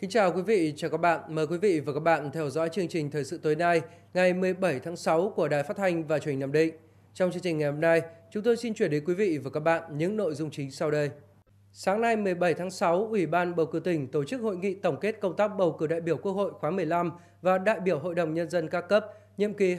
Kính chào quý vị, chào các bạn. Mời quý vị và các bạn theo dõi chương trình Thời sự tối nay, ngày 17 tháng 6 của Đài Phát thanh và Truyền hình Nam Định. Trong chương trình ngày hôm nay, chúng tôi xin chuyển đến quý vị và các bạn những nội dung chính sau đây. Sáng nay 17 tháng 6, Ủy ban bầu cử tỉnh tổ chức hội nghị tổng kết công tác bầu cử đại biểu Quốc hội khóa 15 và đại biểu Hội đồng nhân dân các cấp nhiệm kỳ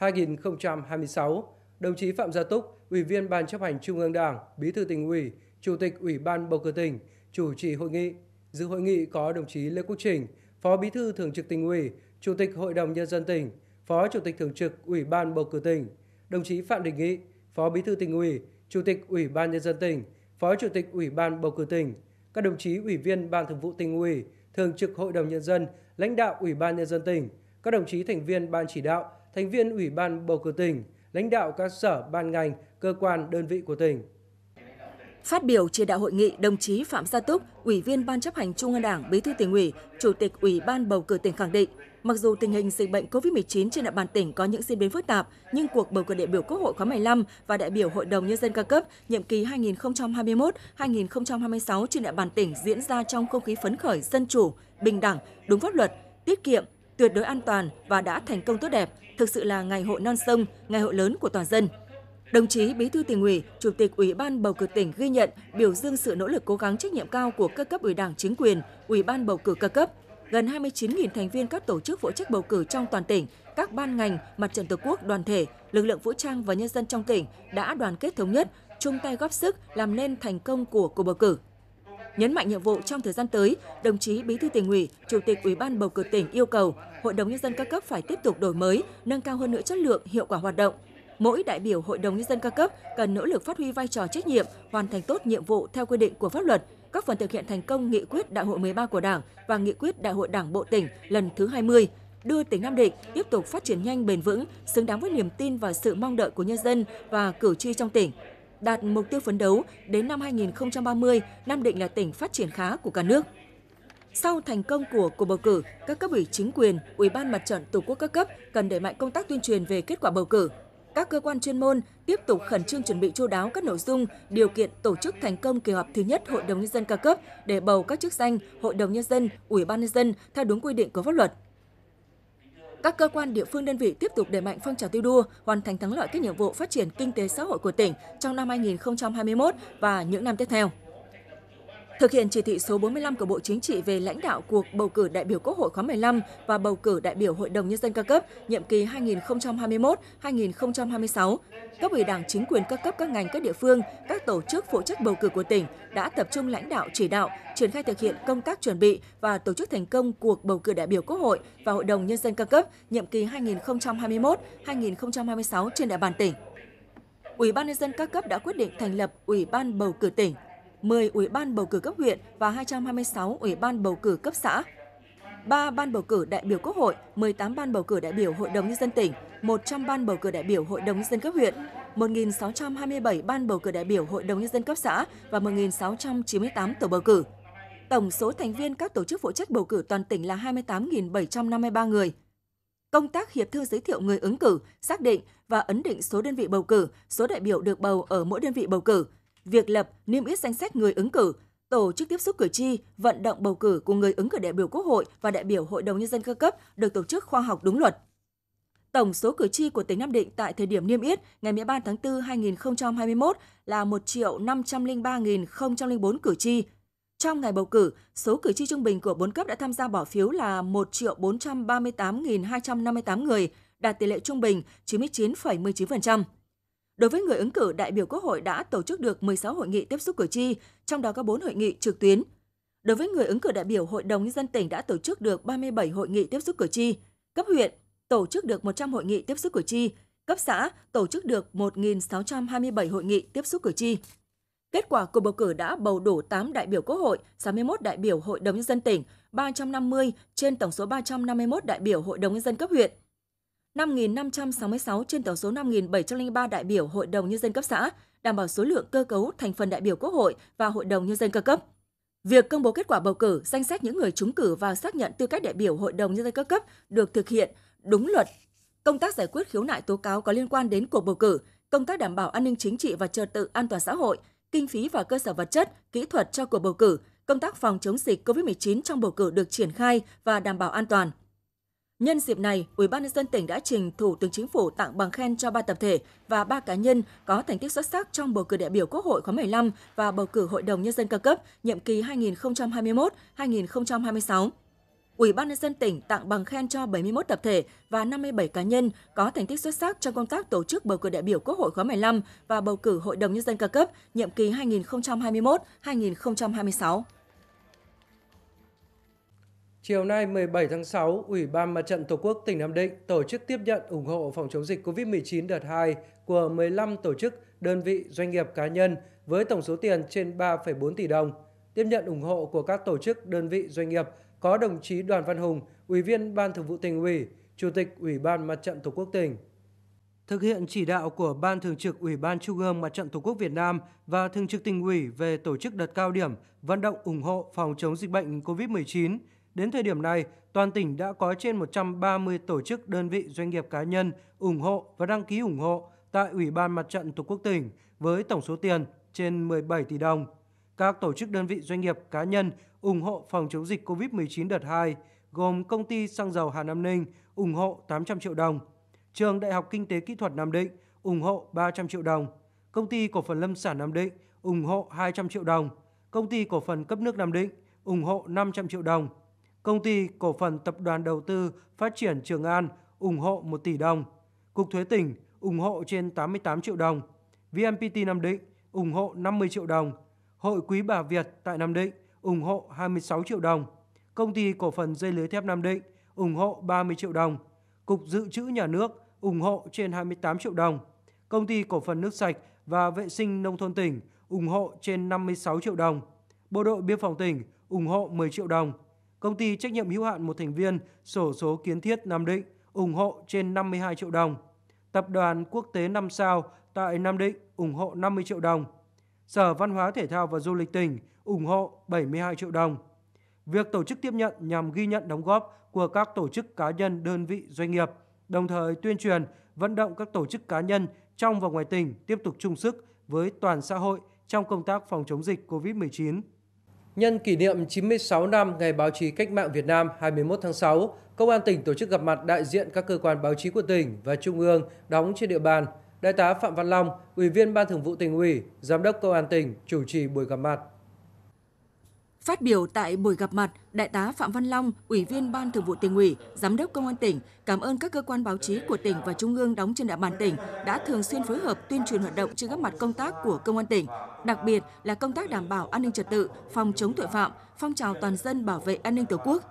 2021-2026. Đồng chí Phạm Gia Túc, Ủy viên Ban chấp hành Trung ương Đảng, Bí thư tỉnh ủy, Chủ tịch Ủy ban bầu cử tỉnh, chủ trì hội nghị. Dự hội nghị có đồng chí Lê Quốc Trình, Phó Bí thư Thường trực tỉnh ủy, Chủ tịch Hội đồng Nhân dân tỉnh, Phó Chủ tịch Thường trực Ủy ban Bầu cử tỉnh, đồng chí Phạm Đình Nghị, Phó Bí thư tỉnh ủy, Chủ tịch Ủy ban Nhân dân tỉnh, Phó Chủ tịch Ủy ban Bầu cử tỉnh, các đồng chí Ủy viên Ban Thường vụ tỉnh ủy, Thường trực Hội đồng Nhân dân, lãnh đạo Ủy ban Nhân dân tỉnh, các đồng chí thành viên Ban chỉ đạo, thành viên Ủy ban Bầu cử tỉnh, lãnh đạo các sở, ban ngành, cơ quan, đơn vị của tỉnh. Phát biểu chỉ đạo hội nghị, đồng chí Phạm Gia Túc, Ủy viên Ban chấp hành Trung ương Đảng, Bí thư tỉnh ủy, Chủ tịch Ủy ban bầu cử tỉnh khẳng định, mặc dù tình hình dịch bệnh COVID-19 trên địa bàn tỉnh có những diễn biến phức tạp, nhưng cuộc bầu cử đại biểu Quốc hội khóa 15 và đại biểu Hội đồng nhân dân cao cấp nhiệm kỳ 2021-2026 trên địa bàn tỉnh diễn ra trong không khí phấn khởi, dân chủ, bình đẳng, đúng pháp luật, tiết kiệm, tuyệt đối an toàn và đã thành công tốt đẹp, thực sự là ngày hội non sông, ngày hội lớn của toàn dân. Đồng chí Bí thư tỉnh ủy, Chủ tịch Ủy ban bầu cử tỉnh ghi nhận, biểu dương sự nỗ lực cố gắng trách nhiệm cao của các cấp ủy Đảng chính quyền, Ủy ban bầu cử các cấp, gần 29.000 thành viên các tổ chức phụ trách bầu cử trong toàn tỉnh, các ban ngành, mặt trận Tổ quốc, đoàn thể, lực lượng vũ trang và nhân dân trong tỉnh đã đoàn kết thống nhất, chung tay góp sức làm nên thành công của cuộc bầu cử. Nhấn mạnh nhiệm vụ trong thời gian tới, đồng chí Bí thư tỉnh ủy, Chủ tịch Ủy ban bầu cử tỉnh yêu cầu Hội đồng nhân dân các cấp phải tiếp tục đổi mới, nâng cao hơn nữa chất lượng, hiệu quả hoạt động, mỗi đại biểu Hội đồng nhân dân các cấp cần nỗ lực phát huy vai trò trách nhiệm, hoàn thành tốt nhiệm vụ theo quy định của pháp luật, các phần thực hiện thành công nghị quyết Đại hội 13 của Đảng và nghị quyết Đại hội Đảng bộ tỉnh lần thứ 20, đưa tỉnh Nam Định tiếp tục phát triển nhanh bền vững, xứng đáng với niềm tin và sự mong đợi của nhân dân và cử tri trong tỉnh. Đạt mục tiêu phấn đấu đến năm 2030, Nam Định là tỉnh phát triển khá của cả nước. Sau thành công của cuộc bầu cử, các cấp ủy chính quyền, Ủy ban Mặt trận Tổ quốc các cấp cần đẩy mạnh công tác tuyên truyền về kết quả bầu cử, các cơ quan chuyên môn tiếp tục khẩn trương chuẩn bị chu đáo các nội dung, điều kiện tổ chức thành công kỳ họp thứ nhất Hội đồng nhân dân ca cấp để bầu các chức danh Hội đồng nhân dân, Ủy ban nhân dân theo đúng quy định của pháp luật. Các cơ quan địa phương đơn vị tiếp tục đẩy mạnh phong trào thi đua, hoàn thành thắng lợi các nhiệm vụ phát triển kinh tế xã hội của tỉnh trong năm 2021 và những năm tiếp theo. Thực hiện chỉ thị số 45 của Bộ Chính trị về lãnh đạo cuộc bầu cử đại biểu Quốc hội khóa 15 và bầu cử đại biểu Hội đồng Nhân dân cao cấp nhiệm kỳ 2021-2026, cấp ủy đảng chính quyền các cấp các ngành các địa phương, các tổ chức phụ trách bầu cử của tỉnh đã tập trung lãnh đạo chỉ đạo, triển khai thực hiện công tác chuẩn bị và tổ chức thành công cuộc bầu cử đại biểu Quốc hội và Hội đồng Nhân dân cao cấp nhiệm kỳ 2021-2026 trên địa bàn tỉnh. Ủy ban nhân dân các cấp đã quyết định thành lập Ủy ban bầu cử tỉnh 10 ủy ban bầu cử cấp huyện và 226 ủy ban bầu cử cấp xã. 3 ban bầu cử đại biểu Quốc hội, 18 ban bầu cử đại biểu Hội đồng nhân dân tỉnh, 100 ban bầu cử đại biểu Hội đồng nhân dân cấp huyện, 1.627 ban bầu cử đại biểu Hội đồng nhân dân cấp xã và 1.698 tổ bầu cử. Tổng số thành viên các tổ chức phụ trách bầu cử toàn tỉnh là 28.753 người. Công tác hiệp thương giới thiệu người ứng cử, xác định và ấn định số đơn vị bầu cử, số đại biểu được bầu ở mỗi đơn vị bầu cử, việc lập, niêm yết danh sách người ứng cử, tổ chức tiếp xúc cử tri, vận động bầu cử của người ứng cử đại biểu Quốc hội và đại biểu Hội đồng nhân dân cơ cấp được tổ chức khoa học đúng luật. Tổng số cử tri của tỉnh Nam Định tại thời điểm niêm yết ngày 13 tháng 4 2021 là 1.503.004 cử tri. Trong ngày bầu cử, số cử tri trung bình của 4 cấp đã tham gia bỏ phiếu là 1.438.258 người, đạt tỷ lệ trung bình 99,19%. Đối với người ứng cử, đại biểu Quốc hội đã tổ chức được 16 hội nghị tiếp xúc cử tri, trong đó có 4 hội nghị trực tuyến. Đối với người ứng cử đại biểu, Hội đồng nhân dân tỉnh đã tổ chức được 37 hội nghị tiếp xúc cử tri, cấp huyện tổ chức được 100 hội nghị tiếp xúc cử tri, cấp xã tổ chức được 1.627 hội nghị tiếp xúc cử tri. Kết quả cuộc bầu cử đã bầu đủ 8 đại biểu Quốc hội, 61 đại biểu Hội đồng nhân dân tỉnh, 350 trên tổng số 351 đại biểu Hội đồng nhân dân cấp huyện – 5.566 trên tổng số 5.703 đại biểu Hội đồng Nhân dân cấp xã, đảm bảo số lượng cơ cấu thành phần đại biểu Quốc hội và Hội đồng Nhân dân cơ cấp. Việc công bố kết quả bầu cử, danh sách những người trúng cử và xác nhận tư cách đại biểu Hội đồng Nhân dân các cấp được thực hiện đúng luật. Công tác giải quyết khiếu nại tố cáo có liên quan đến cuộc bầu cử, công tác đảm bảo an ninh chính trị và trật tự an toàn xã hội, kinh phí và cơ sở vật chất, kỹ thuật cho cuộc bầu cử, công tác phòng chống dịch COVID-19 trong bầu cử được triển khai và đảm bảo an toàn. Nhân dịp này, Ủy ban nhân dân tỉnh đã trình Thủ tướng Chính phủ tặng bằng khen cho 3 tập thể và 3 cá nhân có thành tích xuất sắc trong bầu cử đại biểu Quốc hội khóa 15 và bầu cử Hội đồng nhân dân các cấp nhiệm kỳ 2021-2026. Ủy ban nhân dân tỉnh tặng bằng khen cho 71 tập thể và 57 cá nhân có thành tích xuất sắc trong công tác tổ chức bầu cử đại biểu Quốc hội khóa 15 và bầu cử Hội đồng nhân dân các cấp nhiệm kỳ 2021-2026. Chiều nay 17 tháng 6, Ủy ban Mặt trận Tổ quốc tỉnh Nam Định tổ chức tiếp nhận ủng hộ phòng chống dịch COVID-19 đợt 2 của 15 tổ chức, đơn vị, doanh nghiệp cá nhân với tổng số tiền trên 3,4 tỷ đồng. Tiếp nhận ủng hộ của các tổ chức, đơn vị, doanh nghiệp có đồng chí Đoàn Văn Hùng, Ủy viên Ban Thường vụ tỉnh ủy, Chủ tịch Ủy ban Mặt trận Tổ quốc tỉnh. Thực hiện chỉ đạo của Ban Thường trực Ủy ban Trung ương Mặt trận Tổ quốc Việt Nam và Thường trực tỉnh ủy về tổ chức đợt cao điểm vận động ủng hộ phòng chống dịch bệnh COVID-19, Đến thời điểm này, toàn tỉnh đã có trên 130 tổ chức, đơn vị, doanh nghiệp cá nhân ủng hộ và đăng ký ủng hộ tại Ủy ban Mặt trận Tổ quốc tỉnh với tổng số tiền trên 17 tỷ đồng. Các tổ chức đơn vị doanh nghiệp cá nhân ủng hộ phòng chống dịch COVID-19 đợt 2 gồm công ty xăng dầu Hà Nam Ninh ủng hộ 800 triệu đồng, trường Đại học Kinh tế Kỹ thuật Nam Định ủng hộ 300 triệu đồng, công ty cổ phần lâm sản Nam Định ủng hộ 200 triệu đồng, công ty cổ phần cấp nước Nam Định ủng hộ 500 triệu đồng. Công ty Cổ phần Tập đoàn Đầu tư Phát triển Trường An ủng hộ 1 tỷ đồng. Cục Thuế tỉnh ủng hộ trên 88 triệu đồng. VNPT Nam Định ủng hộ 50 triệu đồng. Hội Quý Bà Việt tại Nam Định ủng hộ 26 triệu đồng. Công ty Cổ phần Dây lưới thép Nam Định ủng hộ 30 triệu đồng. Cục Dự trữ Nhà nước ủng hộ trên 28 triệu đồng. Công ty Cổ phần Nước sạch và Vệ sinh Nông thôn tỉnh ủng hộ trên 56 triệu đồng. Bộ đội Biên phòng tỉnh ủng hộ 10 triệu đồng công ty trách nhiệm hữu hạn một thành viên sổ số kiến thiết Nam Định ủng hộ trên 52 triệu đồng. Tập đoàn quốc tế 5 sao tại Nam Định ủng hộ 50 triệu đồng. Sở Văn hóa Thể thao và Du lịch tỉnh ủng hộ 72 triệu đồng. Việc tổ chức tiếp nhận nhằm ghi nhận đóng góp của các tổ chức cá nhân, đơn vị, doanh nghiệp, đồng thời tuyên truyền, vận động các tổ chức cá nhân trong và ngoài tỉnh tiếp tục chung sức với toàn xã hội trong công tác phòng chống dịch COVID-19. Nhân kỷ niệm 96 năm Ngày Báo chí Cách mạng Việt Nam 21 tháng 6, Công an tỉnh tổ chức gặp mặt đại diện các cơ quan báo chí của tỉnh và trung ương đóng trên địa bàn. Đại tá Phạm Văn Long, Ủy viên Ban Thường vụ tỉnh ủy, Giám đốc Công an tỉnh chủ trì buổi gặp mặt. Phát biểu tại buổi gặp mặt, Đại tá Phạm Văn Long, Ủy viên Ban Thường vụ tỉnh ủy, Giám đốc Công an tỉnh cảm ơn các cơ quan báo chí của tỉnh và trung ương đóng trên địa bàn tỉnh đã thường xuyên phối hợp tuyên truyền hoạt động trên các mặt công tác của Công an tỉnh, đặc biệt là công tác đảm bảo an ninh trật tự, phòng chống tội phạm, phong trào toàn dân bảo vệ an ninh Tổ quốc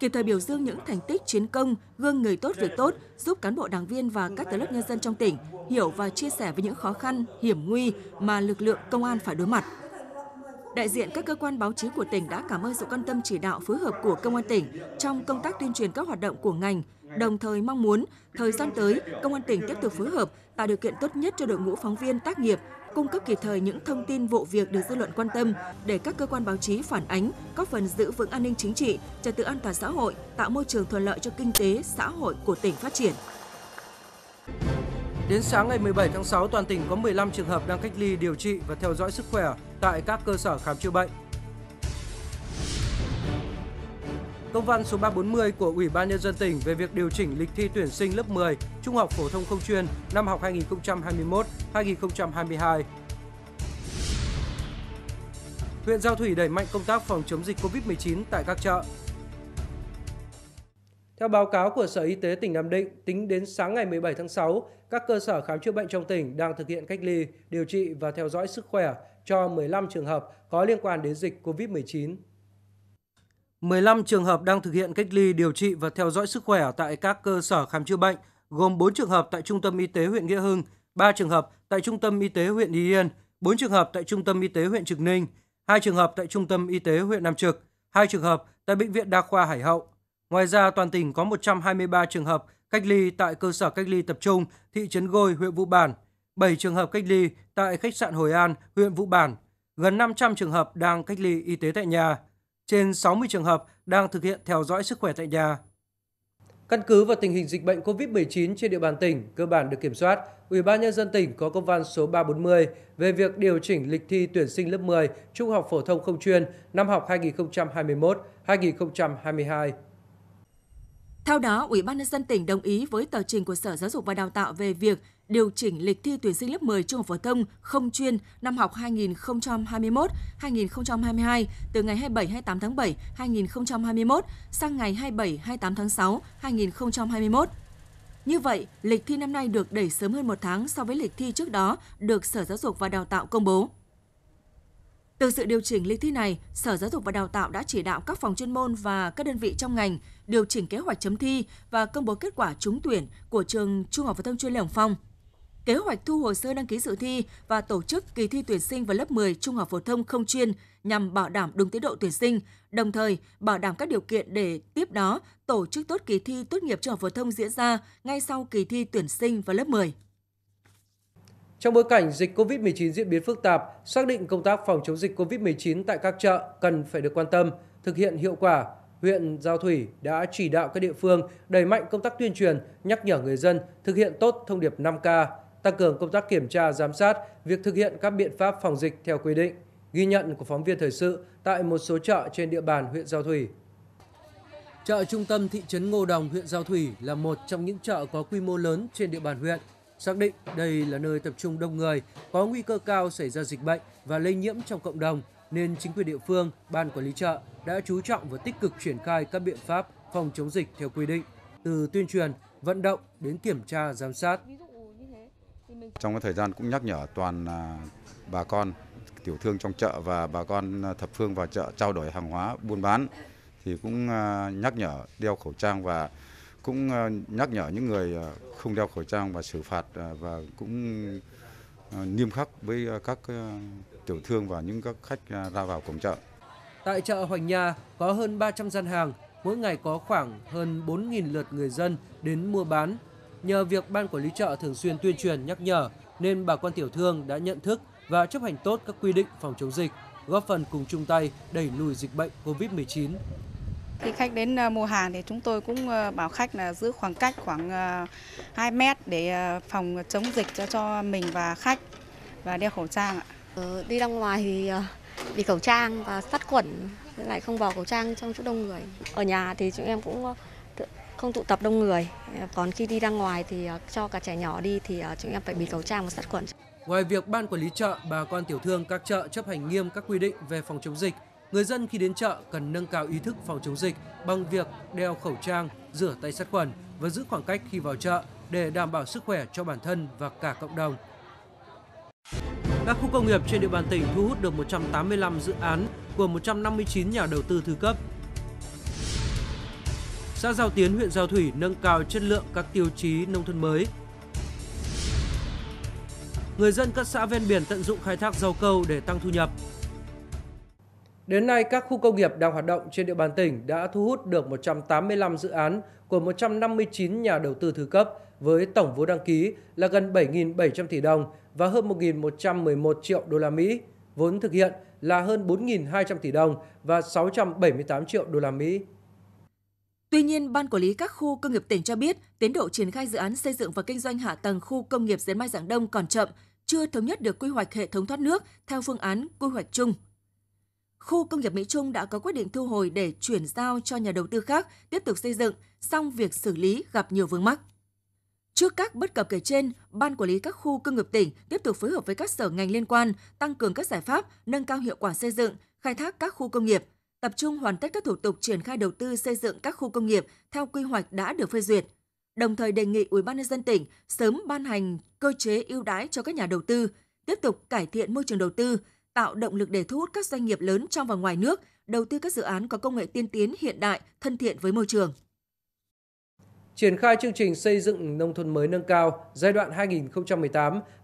kịp thời biểu dương những thành tích chiến công, gương người tốt việc tốt, giúp cán bộ đảng viên và các tầng lớp nhân dân trong tỉnh hiểu và chia sẻ với những khó khăn, hiểm nguy mà lực lượng công an phải đối mặt. Đại diện các cơ quan báo chí của tỉnh đã cảm ơn sự quan tâm chỉ đạo phối hợp của Công an tỉnh trong công tác tuyên truyền các hoạt động của ngành, đồng thời mong muốn thời gian tới Công an tỉnh tiếp tục phối hợp tạo điều kiện tốt nhất cho đội ngũ phóng viên tác nghiệp, cung cấp kịp thời những thông tin vụ việc được dư luận quan tâm để các cơ quan báo chí phản ánh, góp phần giữ vững an ninh chính trị, trật tự an toàn xã hội, tạo môi trường thuận lợi cho kinh tế, xã hội của tỉnh phát triển. Đến sáng ngày 17 tháng 6, toàn tỉnh có 15 trường hợp đang cách ly điều trị và theo dõi sức khỏe tại các cơ sở khám chữa bệnh. Công văn số 340 của Ủy ban Nhân dân tỉnh về việc điều chỉnh lịch thi tuyển sinh lớp 10 Trung học phổ thông không chuyên năm học 2021-2022. Huyện Giao Thủy đẩy mạnh công tác phòng chống dịch COVID-19 tại các chợ. Theo báo cáo của Sở Y tế tỉnh Nam Định, tính đến sáng ngày 17 tháng 6, các cơ sở khám chữa bệnh trong tỉnh đang thực hiện cách ly, điều trị và theo dõi sức khỏe cho 15 trường hợp có liên quan đến dịch COVID-19. 15 trường hợp đang thực hiện cách ly, điều trị và theo dõi sức khỏe tại các cơ sở khám chữa bệnh, gồm 4 trường hợp tại Trung tâm Y tế huyện Nghĩa Hưng, 3 trường hợp tại Trung tâm Y tế huyện Y Yên, 4 trường hợp tại Trung tâm Y tế huyện Trực Ninh, 2 trường hợp tại Trung tâm Y tế huyện Nam Trực, 2 trường hợp tại Bệnh viện Đa khoa Hải Hậu. Ngoài ra, toàn tỉnh có 123 trường hợp cách ly tại cơ sở cách ly tập trung thị trấn Gôi, huyện Vũ Bản, 7 trường hợp cách ly tại khách sạn Hồi An, huyện Vũ Bản, gần 500 trường hợp đang cách ly y tế tại nhà, trên 60 trường hợp đang thực hiện theo dõi sức khỏe tại nhà. Căn cứ vào tình hình dịch bệnh COVID-19 trên địa bàn tỉnh cơ bản được kiểm soát, Ủy ban nhân dân tỉnh có công văn số 340 về việc điều chỉnh lịch thi tuyển sinh lớp 10 trung học phổ thông không chuyên năm học 2021-2022. Theo đó, Ủy ban nhân dân tỉnh đồng ý với tờ trình của Sở Giáo dục và Đào tạo về việc điều chỉnh lịch thi tuyển sinh lớp 10 trung học phổ thông không chuyên năm học 2021-2022 từ ngày 27-28 tháng 7 2021 sang ngày 27-28 tháng 6 2021. Như vậy, lịch thi năm nay được đẩy sớm hơn một tháng so với lịch thi trước đó được Sở Giáo dục và Đào tạo công bố. Từ sự điều chỉnh lịch thi này, Sở Giáo dục và Đào tạo đã chỉ đạo các phòng chuyên môn và các đơn vị trong ngành điều chỉnh kế hoạch chấm thi và công bố kết quả trúng tuyển của trường Trung học phổ thông chuyên Lê Hồng Phong. Kế hoạch thu hồ sơ đăng ký dự thi và tổ chức kỳ thi tuyển sinh vào lớp 10 Trung học phổ thông không chuyên nhằm bảo đảm đúng tiến độ tuyển sinh, đồng thời bảo đảm các điều kiện để tiếp đó tổ chức tốt kỳ thi tốt nghiệp trung học phổ thông diễn ra ngay sau kỳ thi tuyển sinh vào lớp 10. Trong bối cảnh dịch COVID-19 diễn biến phức tạp, xác định công tác phòng chống dịch COVID-19 tại các chợ cần phải được quan tâm, thực hiện hiệu quả, huyện Giao Thủy đã chỉ đạo các địa phương đẩy mạnh công tác tuyên truyền, nhắc nhở người dân thực hiện tốt thông điệp 5K, tăng cường công tác kiểm tra giám sát, việc thực hiện các biện pháp phòng dịch theo quy định. Ghi nhận của phóng viên thời sự tại một số chợ trên địa bàn huyện Giao Thủy. Chợ trung tâm thị trấn Ngô Đồng, huyện Giao Thủy là một trong những chợ có quy mô lớn trên địa bàn huyện – Xác định đây là nơi tập trung đông người, có nguy cơ cao xảy ra dịch bệnh và lây nhiễm trong cộng đồng, nên chính quyền địa phương, ban quản lý chợ đã chú trọng và tích cực triển khai các biện pháp phòng chống dịch theo quy định, từ tuyên truyền, vận động đến kiểm tra, giám sát. Trong cái thời gian cũng nhắc nhở toàn à, bà con tiểu thương trong chợ và bà con à, thập phương vào chợ trao đổi hàng hóa buôn bán thì cũng à, nhắc nhở đeo khẩu trang và cũng ờ, nhắc nhở những người ờ, không đeo khẩu trang và xử phạt ờ, và cũng nghiêm khắc với các tiểu thương và những các khách ra vào cổng chợ. Tại chợ Hoành Nha có hơn 300 gian hàng, mỗi ngày có khoảng hơn 4.000 lượt người dân đến mua bán. Nhờ việc ban quản lý chợ thường xuyên tuyên truyền nhắc nhở nên bà con tiểu thương đã nhận thức và chấp hành tốt các quy định phòng chống dịch, góp phần cùng chung tay đẩy lùi dịch bệnh COVID-19. Khi khách đến ờ, mua hàng thì chúng tôi cũng ờ, bảo khách là giữ khoảng cách khoảng 2 ờ, mét để phòng chống dịch cho cho mình và khách và đeo khẩu trang ạ. Ừ, đi ra ngoài thì bị khẩu trang và sát khuẩn lại không bỏ khẩu trang trong chỗ đông người. Ở nhà thì chúng em cũng không tụ tập đông người. Còn khi đi ra ngoài thì cho cả trẻ nhỏ đi thì chúng em phải bịt khẩu trang và sát khuẩn. Ngoài việc ban quản lý chợ, bà con tiểu thương các chợ chấp hành nghiêm các quy định về phòng chống dịch, Người dân khi đến chợ cần nâng cao ý thức phòng chống dịch bằng việc đeo khẩu trang, rửa tay sát khuẩn và giữ khoảng cách khi vào chợ để đảm bảo sức khỏe cho bản thân và cả cộng đồng. Các khu công nghiệp trên địa bàn tỉnh thu hút được 185 dự án của 159 nhà đầu tư thứ cấp. Xã Giao Tiến, huyện Giao Thủy nâng cao chất lượng các tiêu chí nông thôn mới. Người dân các xã ven biển tận dụng khai thác rau câu để tăng thu nhập, Đến nay, các khu công nghiệp đang hoạt động trên địa bàn tỉnh đã thu hút được 185 dự án của 159 nhà đầu tư thứ cấp với tổng vốn đăng ký là gần 7.700 tỷ đồng và hơn 1.111 triệu đô la Mỹ. Vốn thực hiện là hơn 4.200 tỷ đồng và 678 triệu đô la Mỹ. Tuy nhiên, Ban Quản lý các khu công nghiệp tỉnh cho biết tiến độ triển khai dự án xây dựng và kinh doanh hạ tầng khu công nghiệp Diễn Mai Giảng Đông còn chậm, chưa thống nhất được quy hoạch hệ thống thoát nước theo phương án quy hoạch chung khu công nghiệp Mỹ Trung đã có quyết định thu hồi để chuyển giao cho nhà đầu tư khác tiếp tục xây dựng, song việc xử lý gặp nhiều vướng mắc. Trước các bất cập kể trên, Ban Quản lý các khu công nghiệp tỉnh tiếp tục phối hợp với các sở ngành liên quan, tăng cường các giải pháp, nâng cao hiệu quả xây dựng, khai thác các khu công nghiệp, tập trung hoàn tất các thủ tục triển khai đầu tư xây dựng các khu công nghiệp theo quy hoạch đã được phê duyệt. Đồng thời đề nghị UBND tỉnh sớm ban hành cơ chế ưu đãi cho các nhà đầu tư, tiếp tục cải thiện môi trường đầu tư, tạo động lực để thu hút các doanh nghiệp lớn trong và ngoài nước đầu tư các dự án có công nghệ tiên tiến hiện đại, thân thiện với môi trường. Triển khai chương trình xây dựng nông thôn mới nâng cao giai đoạn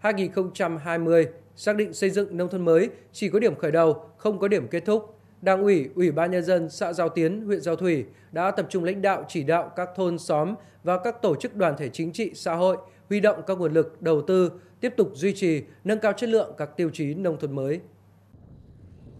2018-2020, xác định xây dựng nông thôn mới chỉ có điểm khởi đầu, không có điểm kết thúc. Đảng ủy, Ủy ban nhân dân xã Giao Tiến, huyện Giao Thủy đã tập trung lãnh đạo chỉ đạo các thôn xóm và các tổ chức đoàn thể chính trị xã hội huy động các nguồn lực đầu tư, tiếp tục duy trì, nâng cao chất lượng các tiêu chí nông thôn mới.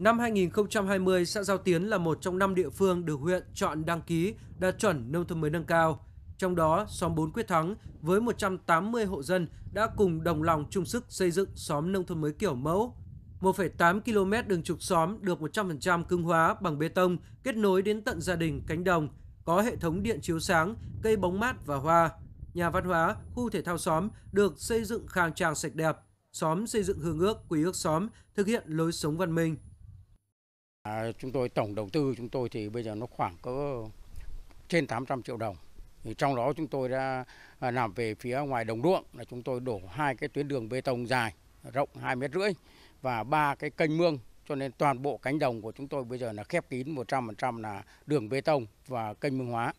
Năm 2020, xã Giao Tiến là một trong năm địa phương được huyện chọn đăng ký đạt chuẩn nông thôn mới nâng cao. Trong đó, xóm 4 quyết thắng với 180 hộ dân đã cùng đồng lòng chung sức xây dựng xóm nông thôn mới kiểu mẫu. 1,8 km đường trục xóm được 100% cứng hóa bằng bê tông kết nối đến tận gia đình, cánh đồng, có hệ thống điện chiếu sáng, cây bóng mát và hoa. Nhà văn hóa, khu thể thao xóm được xây dựng khang trang sạch đẹp. Xóm xây dựng hương ước, quý ước xóm, thực hiện lối sống văn minh. À, chúng tôi tổng đầu tư chúng tôi thì bây giờ nó khoảng có trên 800 triệu đồng. Thì trong đó chúng tôi đã làm về phía ngoài đồng ruộng là chúng tôi đổ hai cái tuyến đường bê tông dài rộng 2 mét rưỡi và ba cái kênh mương cho nên toàn bộ cánh đồng của chúng tôi bây giờ là khép kín 100% là đường bê tông và kênh mương hóa.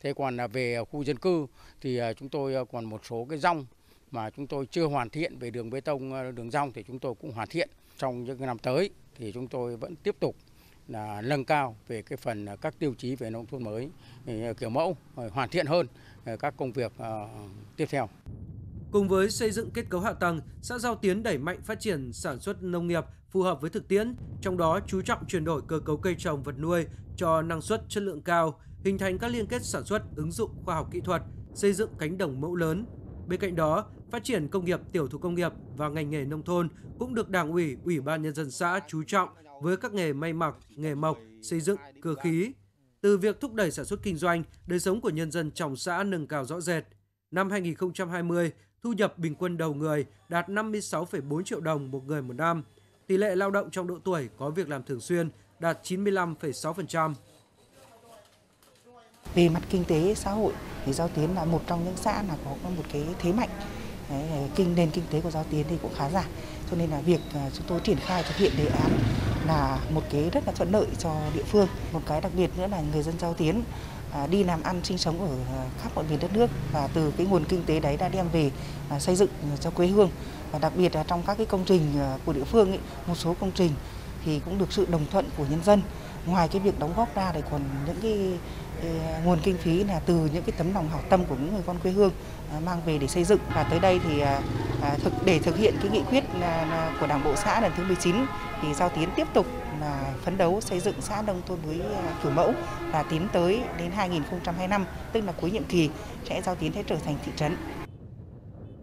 Thế còn là về khu dân cư thì à, chúng tôi à, còn một số cái rong mà chúng tôi chưa hoàn thiện về đường bê tông ờ, đường rong thì chúng tôi cũng hoàn thiện trong những năm tới thì chúng tôi vẫn tiếp tục là nâng cao về cái phần ờ, các tiêu chí về nông thôn mới ờ, kiểu mẫu hoàn thiện hơn các công việc tiếp theo. Cùng với xây dựng kết cấu hạ tầng, xã Giao Tiến đẩy mạnh phát triển sản xuất nông nghiệp phù hợp với thực tiễn, trong đó chú trọng chuyển đổi cơ cấu cây trồng vật nuôi cho năng suất chất lượng cao, hình thành các liên kết sản xuất ứng dụng khoa học kỹ thuật, xây dựng cánh đồng mẫu lớn. Bên cạnh đó, Phát triển công nghiệp tiểu thủ công nghiệp và ngành nghề nông thôn cũng được Đảng ủy, Ủy ban Nhân dân xã chú trọng với các nghề may mặc, nghề mộc, xây dựng, cơ khí. Từ việc thúc đẩy sản xuất kinh doanh, đời sống của nhân dân trong xã nâng cao rõ rệt. Năm 2020, thu nhập bình quân đầu người đạt 56,4 triệu đồng một người một năm. Tỷ lệ lao động trong độ tuổi có việc làm thường xuyên đạt 95,6%. Về mặt kinh tế xã hội thì Giao Tiến là một trong những xã là có một cái thế mạnh kinh nền kinh tế của Giao Tiến thì cũng khá giả. Cho nên là việc à, chúng tôi triển khai thực hiện đề án là một cái rất là thuận lợi cho địa phương. Một cái đặc biệt nữa là người dân Giao Tiến à, đi làm ăn sinh sống ở à, khắp mọi miền đất nước và từ cái nguồn kinh tế đấy đã đem về xây dựng cho quê hương và đặc biệt là trong các cái công trình của địa phương ấy, một số công trình thì cũng được sự đồng thuận của nhân dân ngoài cái việc đóng góp ra thì còn những cái ờ, nguồn kinh phí là từ những cái tấm lòng hảo tâm của những người con quê hương ờ, mang về để xây dựng và tới đây thì ờ, thực để thực hiện cái nghị quyết của Đảng bộ xã lần thứ 19 thì giao tiến tiếp tục là phấn đấu xây dựng xã nông thôn mới kiểu mẫu và tiến tới đến 2025 tức là cuối nhiệm kỳ sẽ giao tiến sẽ trở thành thị trấn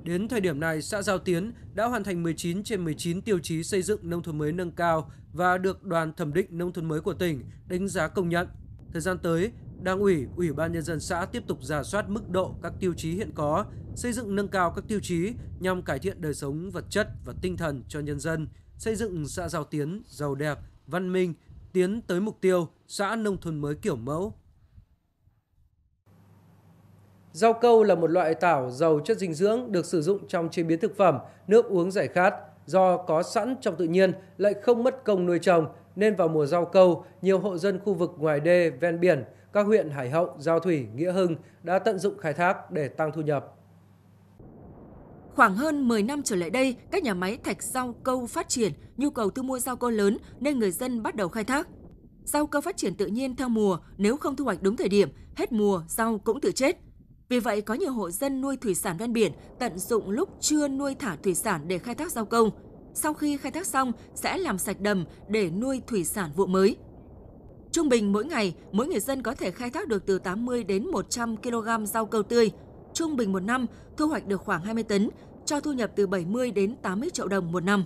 Đến thời điểm này, xã Giao Tiến đã hoàn thành 19 trên 19 tiêu chí xây dựng nông thôn mới nâng cao và được đoàn thẩm định nông thôn mới của tỉnh đánh giá công nhận. Thời gian tới, Đảng ủy, Ủy ban Nhân dân xã tiếp tục giả soát mức độ các tiêu chí hiện có, xây dựng nâng cao các tiêu chí nhằm cải thiện đời sống vật chất và tinh thần cho nhân dân, xây dựng xã Giao Tiến giàu đẹp, văn minh, tiến tới mục tiêu xã nông thôn mới kiểu mẫu Rau câu là một loại tảo giàu chất dinh dưỡng được sử dụng trong chế biến thực phẩm, nước uống giải khát. Do có sẵn trong tự nhiên lại không mất công nuôi trồng nên vào mùa rau câu, nhiều hộ dân khu vực ngoài đê, ven biển, các huyện Hải Hậu, Giao Thủy, Nghĩa Hưng đã tận dụng khai thác để tăng thu nhập. Khoảng hơn 10 năm trở lại đây, các nhà máy thạch rau câu phát triển, nhu cầu thu mua rau câu lớn nên người dân bắt đầu khai thác. Rau câu phát triển tự nhiên theo mùa, nếu không thu hoạch đúng thời điểm, hết mùa rau cũng tự chết. Vì vậy, có nhiều hộ dân nuôi thủy sản ven biển tận dụng lúc chưa nuôi thả thủy sản để khai thác rau công. Sau khi khai thác xong, sẽ làm sạch đầm để nuôi thủy sản vụ mới. Trung bình mỗi ngày, mỗi người dân có thể khai thác được từ 80 đến 100 kg rau câu tươi. Trung bình một năm, thu hoạch được khoảng 20 tấn, cho thu nhập từ 70 đến 80 triệu đồng một năm.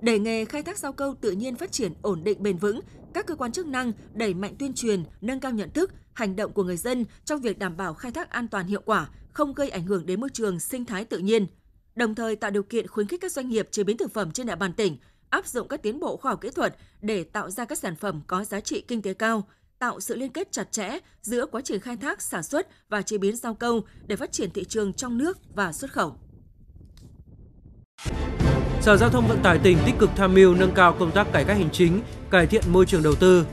Để nghề khai thác rau câu tự nhiên phát triển ổn định bền vững, các cơ quan chức năng đẩy mạnh tuyên truyền, nâng cao nhận thức, hành động của người dân trong việc đảm bảo khai thác an toàn hiệu quả, không gây ảnh hưởng đến môi trường sinh thái tự nhiên, đồng thời tạo điều kiện khuyến khích các doanh nghiệp chế biến thực phẩm trên địa bàn tỉnh áp dụng các tiến bộ khoa học kỹ thuật để tạo ra các sản phẩm có giá trị kinh tế cao, tạo sự liên kết chặt chẽ giữa quá trình khai thác, sản xuất và chế biến rau câu để phát triển thị trường trong nước và xuất khẩu. Sở Giao thông Vận tải tỉnh tích cực tham mưu nâng cao công tác cải cách hành chính, cải thiện môi trường đầu tư,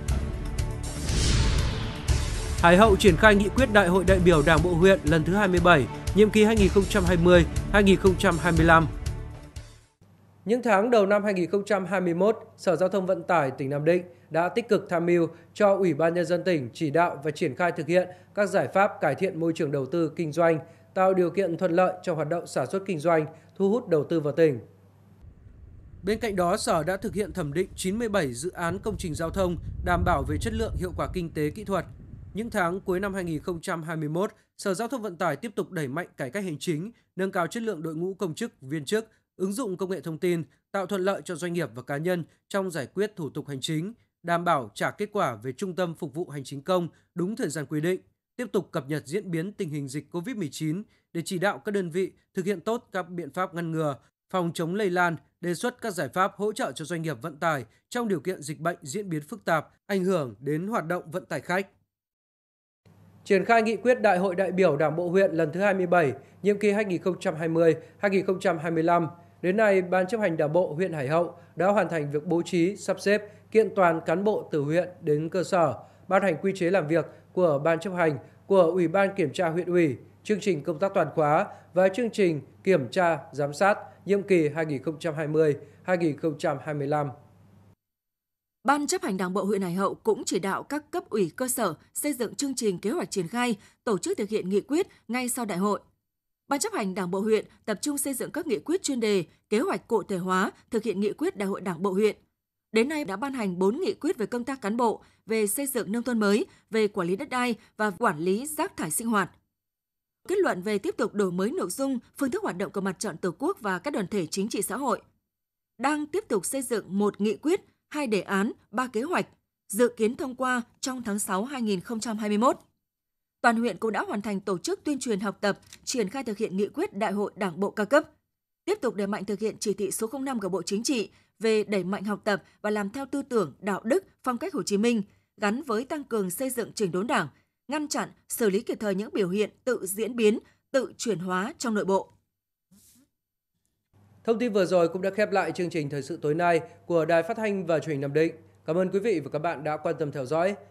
Hải Hậu triển khai nghị quyết Đại hội đại biểu Đảng bộ huyện lần thứ 27, nhiệm kỳ 2020-2025. Những tháng đầu năm 2021, Sở Giao thông Vận tải tỉnh Nam Định đã tích cực tham mưu cho Ủy ban Nhân dân tỉnh chỉ đạo và triển khai thực hiện các giải pháp cải thiện môi trường đầu tư kinh doanh, tạo điều kiện thuận lợi cho hoạt động sản xuất kinh doanh, thu hút đầu tư vào tỉnh. Bên cạnh đó, Sở đã thực hiện thẩm định 97 dự án công trình giao thông đảm bảo về chất lượng hiệu quả kinh tế kỹ thuật, những tháng cuối năm 2021, Sở Giao thông Vận tải tiếp tục đẩy mạnh cải cách hành chính, nâng cao chất lượng đội ngũ công chức, viên chức, ứng dụng công nghệ thông tin, tạo thuận lợi cho doanh nghiệp và cá nhân trong giải quyết thủ tục hành chính, đảm bảo trả kết quả về trung tâm phục vụ hành chính công đúng thời gian quy định, tiếp tục cập nhật diễn biến tình hình dịch COVID-19 để chỉ đạo các đơn vị thực hiện tốt các biện pháp ngăn ngừa, phòng chống lây lan, đề xuất các giải pháp hỗ trợ cho doanh nghiệp vận tải trong điều kiện dịch bệnh diễn biến phức tạp, ảnh hưởng đến hoạt động vận tải khách. Triển khai nghị quyết Đại hội đại biểu Đảng bộ huyện lần thứ 27, nhiệm kỳ 2020-2025, đến nay Ban chấp hành Đảng bộ huyện Hải Hậu đã hoàn thành việc bố trí, sắp xếp, kiện toàn cán bộ từ huyện đến cơ sở, ban hành quy chế làm việc của Ban chấp hành, của Ủy ban kiểm tra huyện ủy, chương trình công tác toàn khóa và chương trình kiểm tra giám sát nhiệm kỳ 2020-2025. Ban chấp hành Đảng bộ huyện Hải Hậu cũng chỉ đạo các cấp ủy cơ sở xây dựng chương trình kế hoạch triển khai, tổ chức thực hiện nghị quyết ngay sau đại hội. Ban chấp hành Đảng bộ huyện tập trung xây dựng các nghị quyết chuyên đề, kế hoạch cụ thể hóa thực hiện nghị quyết Đại hội Đảng bộ huyện. Đến nay đã ban hành 4 nghị quyết về công tác cán bộ, về xây dựng nông thôn mới, về quản lý đất đai và quản lý rác thải sinh hoạt. Kết luận về tiếp tục đổi mới nội dung, phương thức hoạt động của mặt trận Tổ quốc và các đoàn thể chính trị xã hội. Đang tiếp tục xây dựng một nghị quyết hai đề án, ba kế hoạch, dự kiến thông qua trong tháng 6 2021. Toàn huyện cũng đã hoàn thành tổ chức tuyên truyền học tập, triển khai thực hiện nghị quyết Đại hội Đảng bộ ca cấp. Tiếp tục đẩy mạnh thực hiện chỉ thị số 05 của Bộ Chính trị về đẩy mạnh học tập và làm theo tư tưởng, đạo đức, phong cách Hồ Chí Minh, gắn với tăng cường xây dựng chỉnh đốn Đảng, ngăn chặn, xử lý kịp thời những biểu hiện tự diễn biến, tự chuyển hóa trong nội bộ. Thông tin vừa rồi cũng đã khép lại chương trình thời sự tối nay của Đài Phát thanh và Truyền hình Nam Định. Cảm ơn quý vị và các bạn đã quan tâm theo dõi.